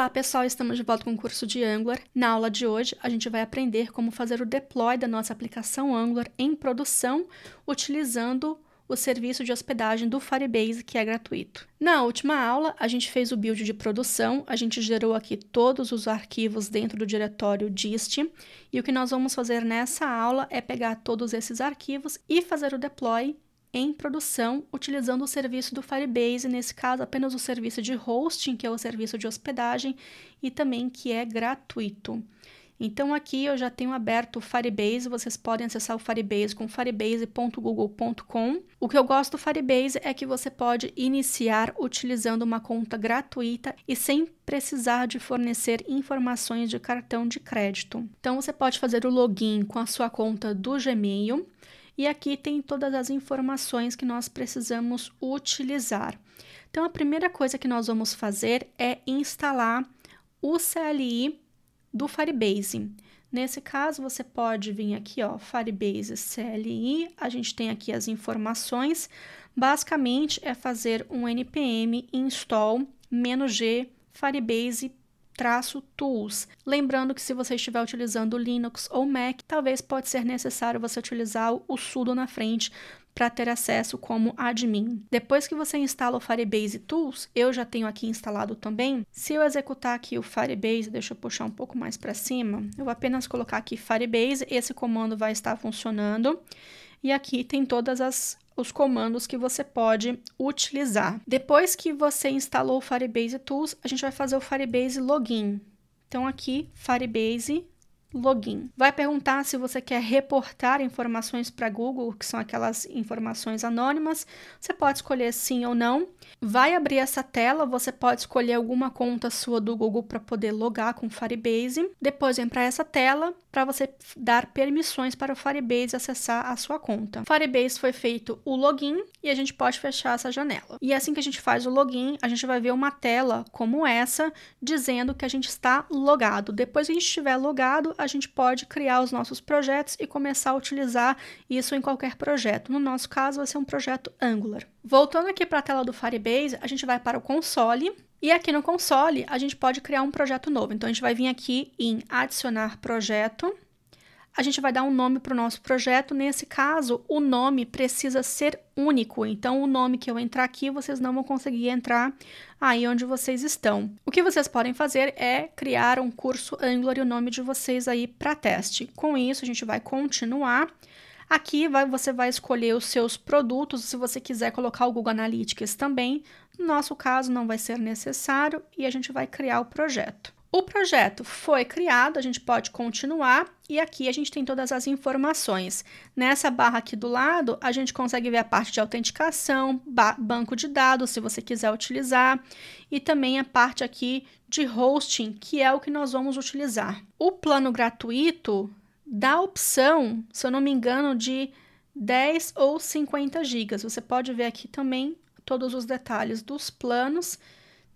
Olá pessoal, estamos de volta com o curso de Angular. Na aula de hoje, a gente vai aprender como fazer o deploy da nossa aplicação Angular em produção utilizando o serviço de hospedagem do Firebase, que é gratuito. Na última aula, a gente fez o build de produção, a gente gerou aqui todos os arquivos dentro do diretório dist, e o que nós vamos fazer nessa aula é pegar todos esses arquivos e fazer o deploy em produção utilizando o serviço do Firebase, nesse caso apenas o serviço de hosting, que é o serviço de hospedagem e também que é gratuito. Então aqui eu já tenho aberto o Firebase, vocês podem acessar o Firebase com firebase.google.com. O que eu gosto do Firebase é que você pode iniciar utilizando uma conta gratuita e sem precisar de fornecer informações de cartão de crédito. Então você pode fazer o login com a sua conta do Gmail e aqui tem todas as informações que nós precisamos utilizar. Então, a primeira coisa que nós vamos fazer é instalar o CLI do Firebase. Nesse caso, você pode vir aqui, ó, Firebase CLI, a gente tem aqui as informações. Basicamente, é fazer um npm install -g firebase traço tools. Lembrando que se você estiver utilizando Linux ou Mac, talvez pode ser necessário você utilizar o sudo na frente para ter acesso como admin. Depois que você instala o Firebase Tools, eu já tenho aqui instalado também. Se eu executar aqui o Firebase, deixa eu puxar um pouco mais para cima, eu vou apenas colocar aqui Firebase, esse comando vai estar funcionando. E aqui tem todas as os comandos que você pode utilizar. Depois que você instalou o Firebase Tools, a gente vai fazer o Firebase Login. Então aqui, Firebase login. Vai perguntar se você quer reportar informações para Google, que são aquelas informações anônimas. Você pode escolher sim ou não. Vai abrir essa tela, você pode escolher alguma conta sua do Google para poder logar com o Firebase. Depois vem para essa tela para você dar permissões para o Firebase acessar a sua conta. Firebase foi feito o login e a gente pode fechar essa janela. E assim que a gente faz o login, a gente vai ver uma tela como essa dizendo que a gente está logado. Depois que a gente estiver logado, a gente pode criar os nossos projetos e começar a utilizar isso em qualquer projeto. No nosso caso, vai ser um projeto Angular. Voltando aqui para a tela do Firebase, a gente vai para o console e aqui no console a gente pode criar um projeto novo. Então a gente vai vir aqui em adicionar projeto a gente vai dar um nome para o nosso projeto. Nesse caso, o nome precisa ser único. Então, o nome que eu entrar aqui, vocês não vão conseguir entrar aí onde vocês estão. O que vocês podem fazer é criar um curso Angular e o nome de vocês aí para teste. Com isso, a gente vai continuar. Aqui vai, você vai escolher os seus produtos, se você quiser colocar o Google Analytics também. No nosso caso, não vai ser necessário e a gente vai criar o projeto. O projeto foi criado, a gente pode continuar e aqui a gente tem todas as informações. Nessa barra aqui do lado, a gente consegue ver a parte de autenticação, ba banco de dados, se você quiser utilizar, e também a parte aqui de hosting, que é o que nós vamos utilizar. O plano gratuito dá a opção, se eu não me engano, de 10 ou 50 gigas. Você pode ver aqui também todos os detalhes dos planos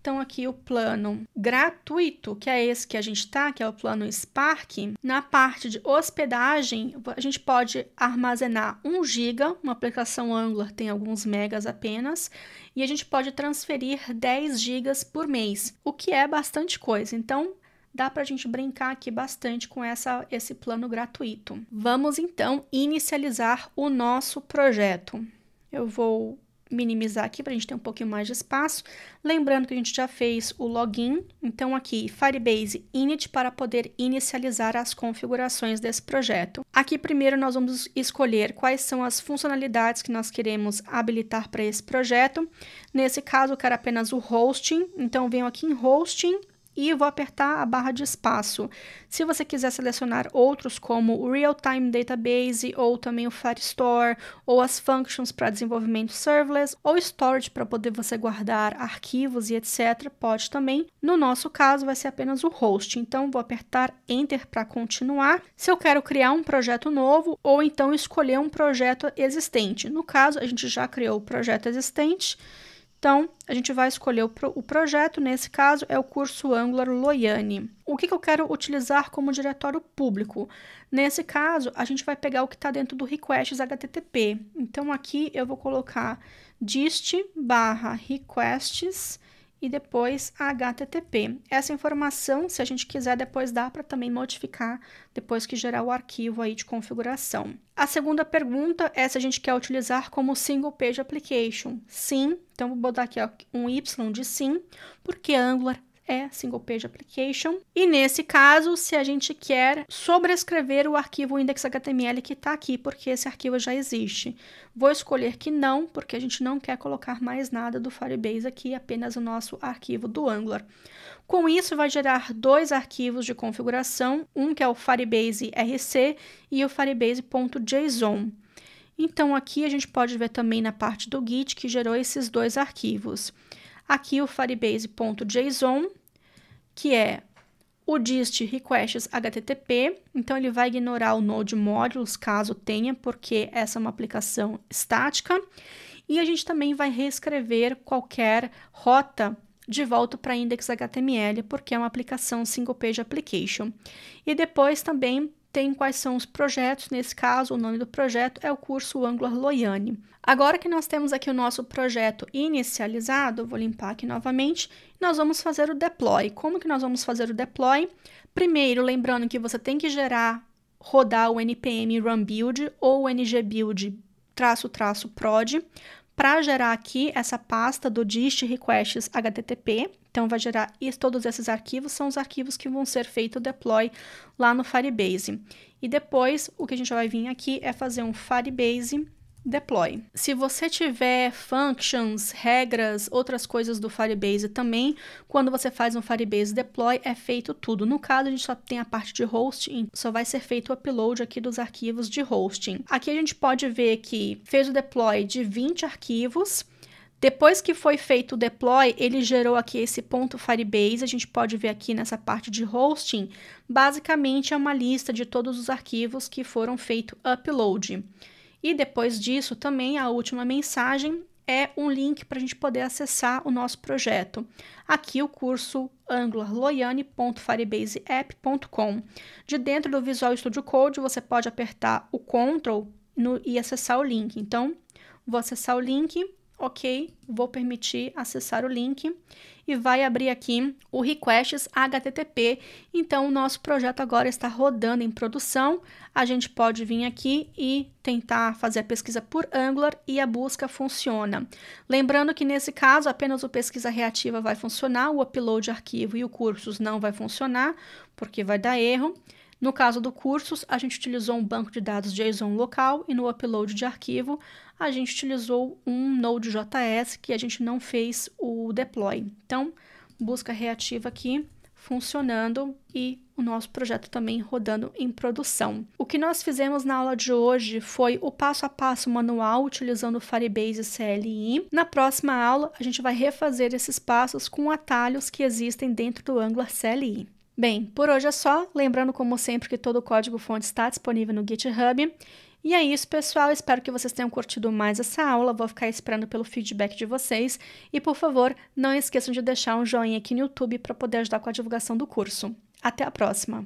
então, aqui o plano gratuito, que é esse que a gente está, que é o plano Spark, na parte de hospedagem, a gente pode armazenar 1 GB, uma aplicação Angular tem alguns megas apenas, e a gente pode transferir 10 GB por mês, o que é bastante coisa. Então, dá para a gente brincar aqui bastante com essa, esse plano gratuito. Vamos então inicializar o nosso projeto. Eu vou minimizar aqui para a gente ter um pouquinho mais de espaço. Lembrando que a gente já fez o login, então aqui Firebase init para poder inicializar as configurações desse projeto. Aqui primeiro nós vamos escolher quais são as funcionalidades que nós queremos habilitar para esse projeto. Nesse caso eu quero apenas o hosting, então venho aqui em hosting e vou apertar a barra de espaço. Se você quiser selecionar outros como o Real Time Database ou também o Firestore ou as functions para desenvolvimento serverless ou storage para poder você guardar arquivos e etc, pode também. No nosso caso vai ser apenas o host. Então vou apertar enter para continuar. Se eu quero criar um projeto novo ou então escolher um projeto existente. No caso, a gente já criou o projeto existente. Então, a gente vai escolher o, pro, o projeto, nesse caso é o curso Angular Loyane. O que, que eu quero utilizar como diretório público? Nesse caso, a gente vai pegar o que está dentro do requests HTTP. Então, aqui eu vou colocar dist barra requests e depois a HTTP. Essa informação, se a gente quiser, depois dá para também modificar depois que gerar o arquivo aí de configuração. A segunda pergunta é se a gente quer utilizar como single page application. Sim, então vou botar aqui um Y de sim, porque Angular é Single Page Application. E nesse caso, se a gente quer sobrescrever o arquivo index.html que está aqui, porque esse arquivo já existe. Vou escolher que não, porque a gente não quer colocar mais nada do Firebase aqui, apenas o nosso arquivo do Angular. Com isso, vai gerar dois arquivos de configuração, um que é o Firebase RC e o firebase.json. Então, aqui a gente pode ver também na parte do Git que gerou esses dois arquivos. Aqui o firebase.json, que é o dist requests HTTP, então ele vai ignorar o node modules caso tenha, porque essa é uma aplicação estática. E a gente também vai reescrever qualquer rota de volta para index.html, porque é uma aplicação single page application. E depois também tem quais são os projetos, nesse caso, o nome do projeto é o curso Angular Loiane. Agora que nós temos aqui o nosso projeto inicializado, vou limpar aqui novamente, nós vamos fazer o deploy. Como que nós vamos fazer o deploy? Primeiro, lembrando que você tem que gerar, rodar o npm run build ou ngbuild traço traço prod para gerar aqui essa pasta do dist requests http então, vai gerar e todos esses arquivos, são os arquivos que vão ser feito o deploy lá no Firebase. E depois, o que a gente vai vir aqui é fazer um Firebase deploy. Se você tiver functions, regras, outras coisas do Firebase também, quando você faz um Firebase deploy, é feito tudo. No caso, a gente só tem a parte de hosting, só vai ser feito o upload aqui dos arquivos de hosting. Aqui a gente pode ver que fez o deploy de 20 arquivos, depois que foi feito o deploy, ele gerou aqui esse ponto Firebase. A gente pode ver aqui nessa parte de hosting. Basicamente, é uma lista de todos os arquivos que foram feito upload. E depois disso, também a última mensagem é um link para a gente poder acessar o nosso projeto. Aqui o curso angularloiane.firebaseapp.com. De dentro do Visual Studio Code, você pode apertar o Ctrl no, e acessar o link. Então, vou acessar o link ok, vou permitir acessar o link e vai abrir aqui o requests HTTP. Então, o nosso projeto agora está rodando em produção. A gente pode vir aqui e tentar fazer a pesquisa por Angular e a busca funciona. Lembrando que nesse caso, apenas o pesquisa reativa vai funcionar, o upload arquivo e o cursos não vai funcionar, porque vai dar erro. No caso do Cursos, a gente utilizou um banco de dados JSON local e no upload de arquivo a gente utilizou um Node.js que a gente não fez o deploy. Então, busca reativa aqui funcionando e o nosso projeto também rodando em produção. O que nós fizemos na aula de hoje foi o passo a passo manual utilizando o Firebase CLI. Na próxima aula, a gente vai refazer esses passos com atalhos que existem dentro do Angular CLI. Bem, por hoje é só. Lembrando, como sempre, que todo o código-fonte está disponível no GitHub. E é isso, pessoal. Espero que vocês tenham curtido mais essa aula. Vou ficar esperando pelo feedback de vocês. E, por favor, não esqueçam de deixar um joinha aqui no YouTube para poder ajudar com a divulgação do curso. Até a próxima!